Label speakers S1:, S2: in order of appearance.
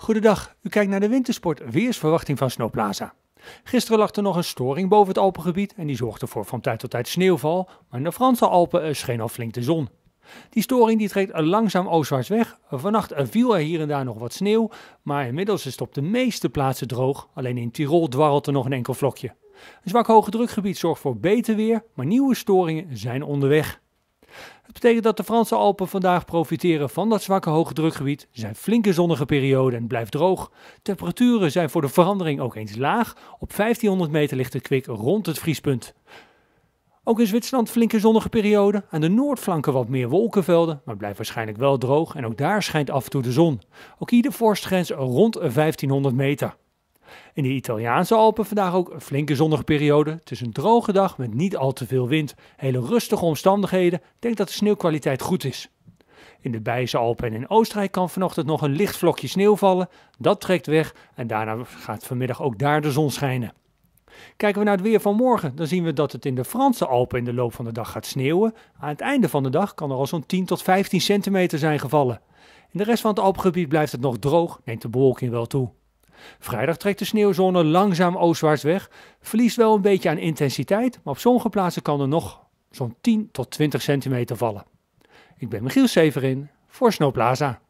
S1: Goedendag, u kijkt naar de wintersport weersverwachting van Snowplaza. Gisteren lag er nog een storing boven het Alpengebied en die zorgde voor van tijd tot tijd sneeuwval, maar in de Franse Alpen scheen al flink de zon. Die storing die trekt langzaam oostwaarts weg. Vannacht viel er hier en daar nog wat sneeuw, maar inmiddels is het op de meeste plaatsen droog. Alleen in Tirol dwarrelt er nog een enkel vlokje. Een zwak hoge drukgebied zorgt voor beter weer, maar nieuwe storingen zijn onderweg. Het betekent dat de Franse Alpen vandaag profiteren van dat zwakke hoogdrukgebied. Er zijn flinke zonnige perioden en blijft droog. Temperaturen zijn voor de verandering ook eens laag. Op 1500 meter ligt het kwik rond het vriespunt. Ook in Zwitserland flinke zonnige periode. Aan de noordflanken wat meer wolkenvelden, maar het blijft waarschijnlijk wel droog. En ook daar schijnt af en toe de zon. Ook hier de vorstgrens rond 1500 meter. In de Italiaanse Alpen vandaag ook een flinke zonnige periode. Het is een droge dag met niet al te veel wind. Hele rustige omstandigheden. Ik denk dat de sneeuwkwaliteit goed is. In de Bijse Alpen en in Oostenrijk kan vanochtend nog een licht vlokje sneeuw vallen. Dat trekt weg en daarna gaat vanmiddag ook daar de zon schijnen. Kijken we naar het weer van morgen, dan zien we dat het in de Franse Alpen in de loop van de dag gaat sneeuwen. Aan het einde van de dag kan er al zo'n 10 tot 15 centimeter zijn gevallen. In de rest van het Alpengebied blijft het nog droog, neemt de bewolking wel toe. Vrijdag trekt de sneeuwzone langzaam oostwaarts weg, verliest wel een beetje aan intensiteit, maar op sommige plaatsen kan er nog zo'n 10 tot 20 centimeter vallen. Ik ben Michiel Severin voor Snowplaza.